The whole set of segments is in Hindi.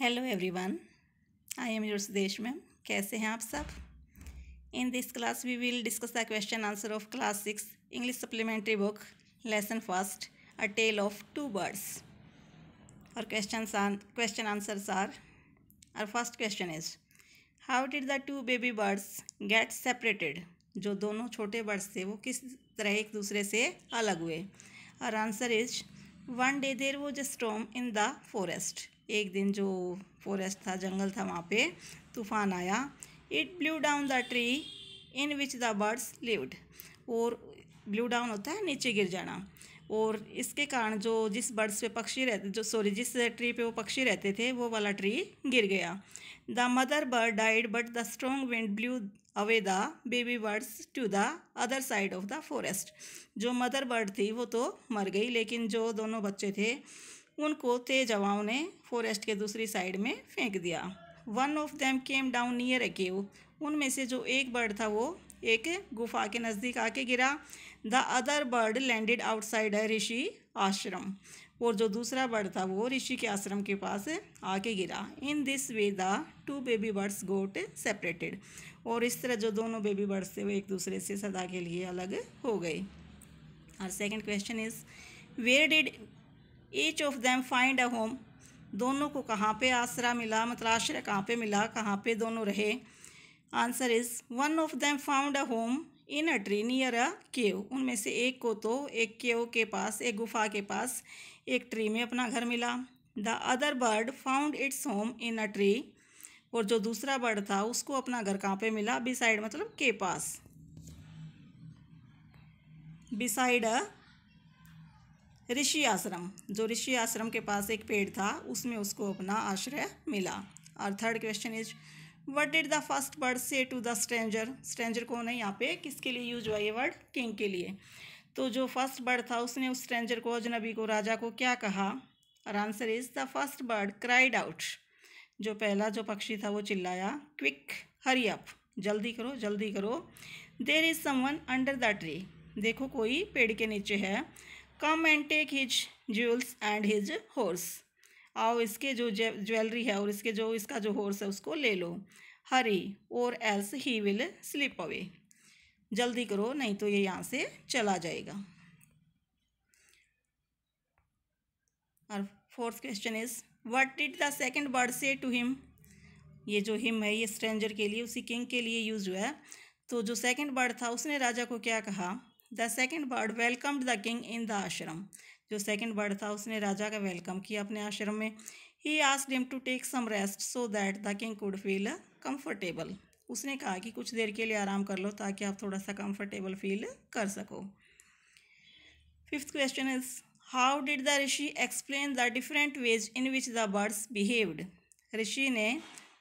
hello everyone I am your Sudesh ma'am कैसे हैं आप सब in this class we will discuss the question answer of class six English supplementary book lesson first a tale of two birds और क्वेश्चन क्वेश्चन आंसर्स आर और first question is how did the two baby birds get separated जो दोनों छोटे बर्ड्स थे वो किस तरह एक दूसरे से अलग हुए और answer is one day there वो just storm in the forest एक दिन जो फॉरेस्ट था जंगल था वहाँ पे तूफान आया it blew down the tree in which the birds lived और ब्लू डाउन होता है नीचे गिर जाना और इसके कारण जो जिस बर्ड्स पे पक्षी रहते जो सॉरी जिस ट्री पे वो पक्षी रहते थे वो वाला ट्री गिर गया the mother bird died but the strong wind blew away the baby birds to the other side of the forest जो मदर बर्ड थी वो तो मर गई लेकिन जो दोनों बच्चे थे उनको तेज हवाओं ने फॉरेस्ट के दूसरी साइड में फेंक दिया one of them came down near a cave उनमें से जो एक बर्ड था वो एक गुफा के नज़दीक आके गिरा the other bird landed outside है ऋषि आश्रम और जो दूसरा बर्ड था वो ऋषि के आश्रम के पास आके गिरा in this way the two baby birds got separated और इस तरह जो दोनों बेबी बर्ड्स थे वो एक दूसरे से सदा के लिए अलग हो गए और second question is where did each of them find a home दोनों को कहाँ पे आसरा मिला मतलब आश्रय कहाँ पे मिला कहाँ पे दोनों रहे answer is one of them found a home in a tree near a cave उनमें से एक को तो एक केव के पास एक गुफा के पास एक ट्री में अपना घर मिला the other bird found its home in a tree और जो दूसरा बर्ड था उसको अपना घर कहाँ पे मिला बिसाइड मतलब के पास बिसाइड अ ऋषि आश्रम जो ऋषि आश्रम के पास एक पेड़ था उसमें उसको अपना आश्रय मिला और third question is what did the first bird say to the stranger stranger को नहीं यहाँ पे किसके लिए यूज हुआ ये वर्ड किंग के लिए तो जो फर्स्ट वर्ड था उसने उस स्ट्रेंजर को अजनबी को राजा को क्या कहा और answer is the first bird cried out जो पहला जो पक्षी था वो चिल्लाया क्विक हरी अप जल्दी करो जल्दी करो there is someone under the tree देखो कोई पेड़ के नीचे है come and take his jewels and his horse आओ इसके जो ज्वेलरी है और इसके जो इसका जो हॉर्स है उसको ले लो hurry or else he will slip away जल्दी करो नहीं तो ये यहाँ से चला जाएगा और fourth question is what did the second bird say to him ये जो हिम है ये स्ट्रेंजर के लिए उसी किंग के लिए यूज हुआ है तो जो सेकंड बर्ड था उसने राजा को क्या कहा the second bird welcomed the king in the ashram जो सेकेंड बर्ड था उसने राजा का वेलकम किया अपने आश्रम में he asked him to take some rest so that the king could feel comfortable उसने कहा कि कुछ देर के लिए आराम कर लो ताकि आप थोड़ा सा कम्फर्टेबल फील कर सको fifth question is how did the rishi explain the different ways in which the birds behaved ऋषि ने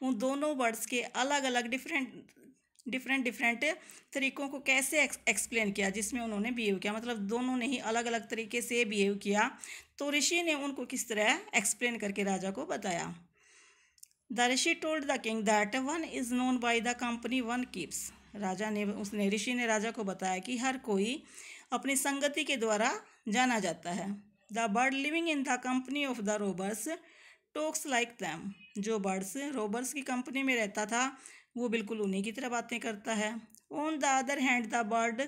उन दोनों बर्ड्स के अलग अलग डिफरेंट डिफरेंट डिफरेंट तरीक़ों को कैसे एक्सप्लेन किया जिसमें उन्होंने बिहेव किया मतलब दोनों ने ही अलग अलग तरीके से बिहेव किया तो ऋषि ने उनको किस तरह एक्सप्लेन करके राजा को बताया the rishi told the king that one is known by the company one keeps राजा ने उसने ऋषि ने राजा को बताया कि हर कोई अपनी संगति के द्वारा जाना जाता है the bird living in the company of the robbers talks like them जो बर्ड्स रोबर्स की कंपनी में रहता था वो बिल्कुल उन्हीं की तरह बातें करता है on the other hand the bird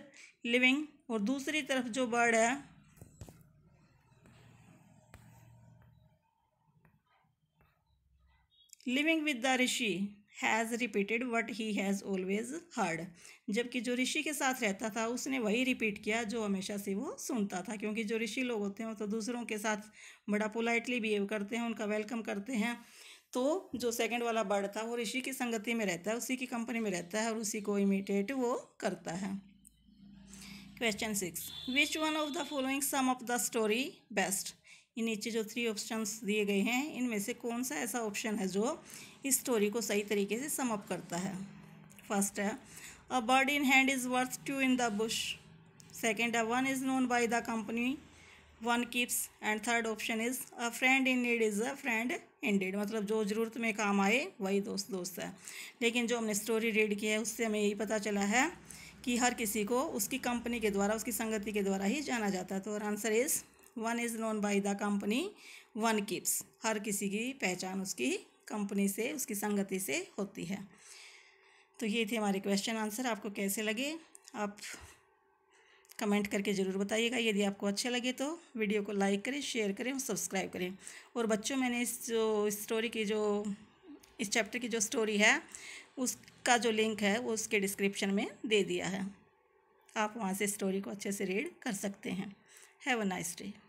living और दूसरी तरफ जो बर्ड है living with the rishi has repeated what he has always heard जबकि जो ऋषि के साथ रहता था उसने वही रिपीट किया जो हमेशा से वो सुनता था क्योंकि जो ऋषि लोग होते हैं वो तो दूसरों के साथ बड़ा पोलाइटली बिहेव करते हैं उनका वेलकम करते हैं तो जो सेकंड वाला बर्ड था वो ऋषि की संगति में रहता है उसी की कंपनी में रहता है और उसी को इमिटेट वो करता है question six which one of the following sum of the story best ये नीचे जो थ्री ऑप्शंस दिए गए हैं इनमें से कौन सा ऐसा ऑप्शन है जो इस स्टोरी को सही तरीके से समअप करता है फर्स्ट है a bird in hand is worth two in the bush second है one is known by the company one keeps and third option is a friend in need is a friend indeed मतलब जो ज़रूरत में काम आए वही दोस्त दोस्त है लेकिन जो हमने स्टोरी रीड की है उससे हमें यही पता चला है कि हर किसी को उसकी कंपनी के द्वारा उसकी संगति के द्वारा ही जाना जाता है तो answer is one is known by the company one keeps हर किसी की पहचान उसकी कंपनी से उसकी संगति से होती है तो ये थे हमारे क्वेश्चन आंसर आपको कैसे लगे आप कमेंट करके ज़रूर बताइएगा यदि आपको अच्छे लगे तो वीडियो को लाइक करें शेयर करें और सब्सक्राइब करें और बच्चों मैंने इस जो स्टोरी की जो इस चैप्टर की जो स्टोरी है उसका जो लिंक है वो उसके डिस्क्रिप्शन में दे दिया है आप वहाँ से स्टोरी को अच्छे से रीड कर सकते हैं हैव अ नाइस डे